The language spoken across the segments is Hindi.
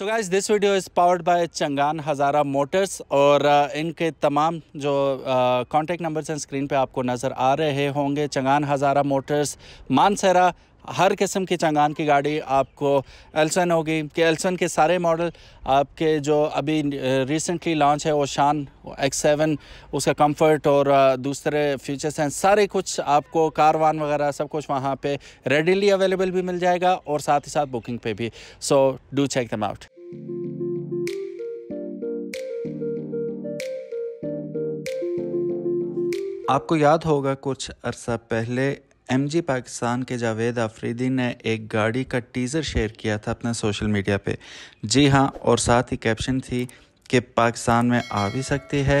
so guys this video is powered by Changan Hazara motors और uh, इनके तमाम जो कांटेक्ट uh, नंबर्स हैं स्क्रीन पे आपको नज़र आ रहे होंगे चंगान हज़ारा मोटर्स मानसरा हर किस्म की चंगान की गाड़ी आपको एल्सन होगी कि एल्सन के सारे मॉडल आपके जो अभी रिसेंटली लॉन्च है वो शान एक्स सेवन उसका कंफर्ट और दूसरे फीचर्स हैं सारे कुछ आपको कारवान वगैरह सब कुछ वहाँ पे रेडीली अवेलेबल भी मिल जाएगा और साथ ही साथ बुकिंग पे भी so do check them out आपको याद होगा कुछ अरसा पहले एम जी पाकिस्तान के जावेद आफरीदी ने एक गाड़ी का टीज़र शेयर किया था अपना सोशल मीडिया पे जी हाँ और साथ ही कैप्शन थी कि पाकिस्तान में आ भी सकती है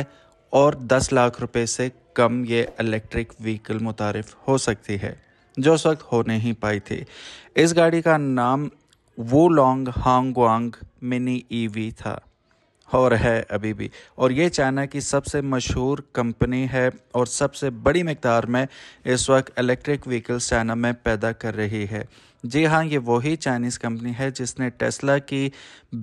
और 10 लाख रुपए से कम ये इलेक्ट्रिक व्हीकल मुतारफ हो सकती है जो उस वक्त हो नहीं पाई थी इस गाड़ी का नाम वो Wuling Hongguang mini EV था और है अभी भी और ये चाइना की सबसे मशहूर कंपनी है और सबसे बड़ी मकदार में इस वक्त इलेक्ट्रिक व्हीकल्स चाइना में पैदा कर रही है जी हाँ ये वही चाइनीज़ कंपनी है जिसने टेस्ला की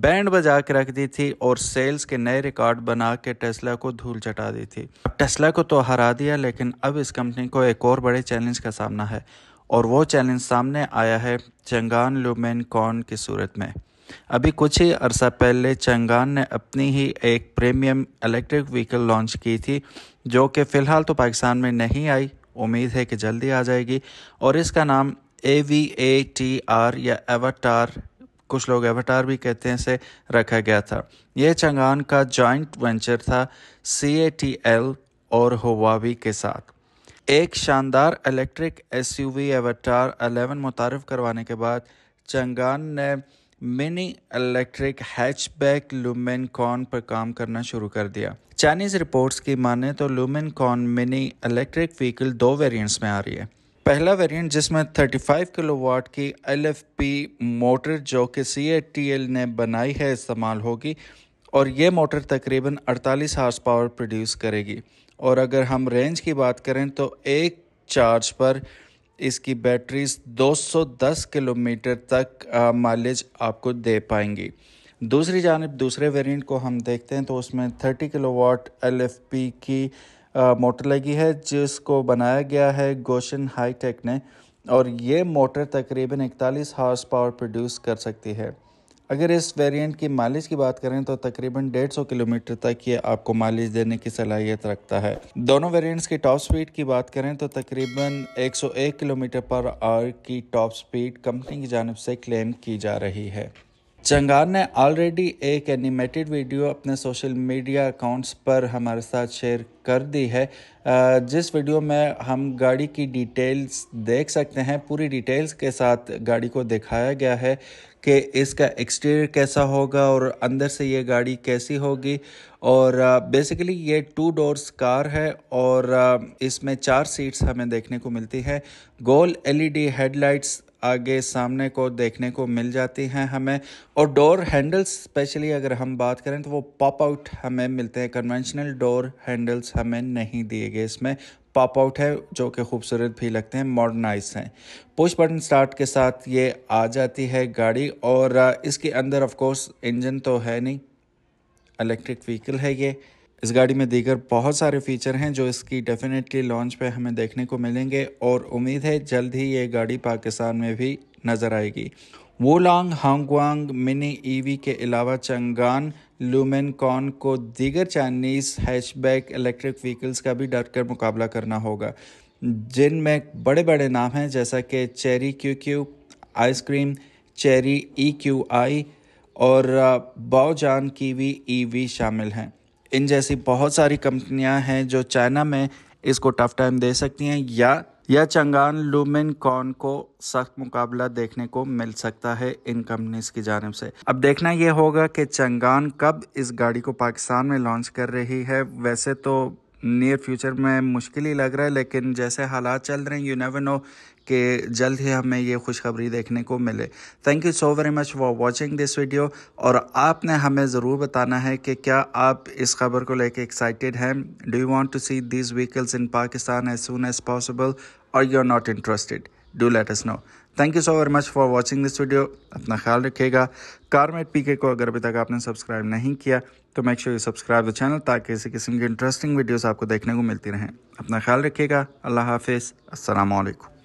बैंड बजा के रख दी थी और सेल्स के नए रिकॉर्ड बना के टेस्ला को धूल चटा दी थी अब टेस्ला को तो हरा दिया लेकिन अब इस कंपनी को एक और बड़े चैलेंज का सामना है और वो चैलेंज सामने आया है चंगान लुमेन कॉन की सूरत में अभी कुछ ही अरसा पहले चंगान ने अपनी ही एक प्रीमियम इलेक्ट्रिक व्हीकल लॉन्च की थी जो कि फ़िलहाल तो पाकिस्तान में नहीं आई उम्मीद है कि जल्दी आ जाएगी और इसका नाम A V A T R या एवाटार कुछ लोग एवाटार भी कहते हैं से रखा गया था यह चंगान का जॉइंट वेंचर था सी ए टी एल और होवावी के साथ एक शानदार इलेक्ट्रिक एसयूवी एवाटार अलेवन मुतारफ़ करवाने के बाद चंगान ने mini electric hatchback Lumin पर काम करना शुरू कर दिया चाइनीज रिपोर्ट्स की माने तो Lumin mini electric vehicle दो वेरिएंट्स में आ रही है पहला वेरिएंट जिसमें 35 किलोवाट की एलएफपी मोटर जो कि सीएटीएल ने बनाई है इस्तेमाल होगी और ये मोटर तकरीबन 48 हार्स पावर प्रोड्यूस करेगी और अगर हम रेंज की बात करें तो एक चार्ज पर इसकी बैटरीज 210 किलोमीटर तक माइलेज आपको दे पाएंगी दूसरी जानब दूसरे वेरिएंट को हम देखते हैं तो उसमें 30 किलोवाट एलएफपी की मोटर लगी है जिसको बनाया गया है गोशन हाईटेक ने और ये मोटर तकरीबन 41 हॉर्स पावर प्रोड्यूस कर सकती है अगर इस वेरिएंट की मालिश की बात करें तो तकरीबन 150 किलोमीटर तक ये आपको मालिश देने की सलाहियत रखता है दोनों वेरिएंट्स की टॉप स्पीड की बात करें तो तकरीबन 101 किलोमीटर पर आवर की टॉप स्पीड कंपनी की जानब से क्लेम की जा रही है चंगार ने ऑलरेडी एक एनिमेटेड वीडियो अपने सोशल मीडिया अकाउंट्स पर हमारे साथ शेयर कर दी है जिस वीडियो में हम गाड़ी की डिटेल्स देख सकते हैं पूरी डिटेल्स के साथ गाड़ी को दिखाया गया है कि इसका एक्सटीरियर कैसा होगा और अंदर से ये गाड़ी कैसी होगी और बेसिकली ये टू डोर्स कार है और इसमें चार सीट्स हमें देखने को मिलती है गोल एलईडी हेडलाइट्स आगे सामने को देखने को मिल जाती हैं हमें और डोर हैंडल्स स्पेशली अगर हम बात करें तो वो पॉप आउट हमें मिलते हैं कन्वेंशनल डोर हैंडल्स हमें नहीं दिए गए इसमें पॉप आउट है जो कि खूबसूरत भी लगते हैं मॉडर्नाइज हैं पुश बटन स्टार्ट के साथ ये आ जाती है गाड़ी और इसके अंदर ऑफकोर्स इंजन तो है नहीं इलेक्ट्रिक व्हीकल है ये इस गाड़ी में दीगर बहुत सारे फीचर हैं जो इसकी डेफिनेटली लॉन्च पे हमें देखने को मिलेंगे और उम्मीद है जल्द ही ये गाड़ी पाकिस्तान में भी नज़र आएगी वो Wuling Hongguang mini EV e के अलावा चंगान लूमेन कॉन को दीगर चाइनीज़ हैचबैक इलेक्ट्रिक व्हीकल्स का भी डर कर मुकाबला करना होगा जिनमें बड़े बड़े नाम हैं जैसा कि Chery Q Q ice cream Chery E Q I और बाओजान की भी ई शामिल हैं इन जैसी बहुत सारी कंपनियां हैं जो चाइना में इसको टफ टाइम दे सकती हैं या या चंगान लुमिन कॉन को सख्त मुकाबला देखने को मिल सकता है इन कंपनीज की जानब से अब देखना यह होगा कि चंगान कब इस गाड़ी को पाकिस्तान में लॉन्च कर रही है वैसे तो नियर फ्यूचर में मुश्किल ही लग रहा है लेकिन जैसे हालात चल रहे हैं यू नेवर नो कि जल्द ही हमें ये खुशखबरी देखने को मिले thank you so very much for watching this video और आपने हमें ज़रूर बताना है कि क्या आप इस खबर को लेकर एक्साइटेड हैं do you want to see these vehicles in Pakistan as soon as possible और you are not interested do let us know thank you so very much for watching this video अपना ख्याल रखिएगा कारमेट पीके को अगर अभी तक आपने सब्सक्राइब नहीं किया तो make sure you subscribe the channel ताकि इसी किस्म की इंटरेस्टिंग वीडियोज़ आपको देखने को मिलती रहें अपना ख्याल रखिएगा अल्लाह हाफिज़ असल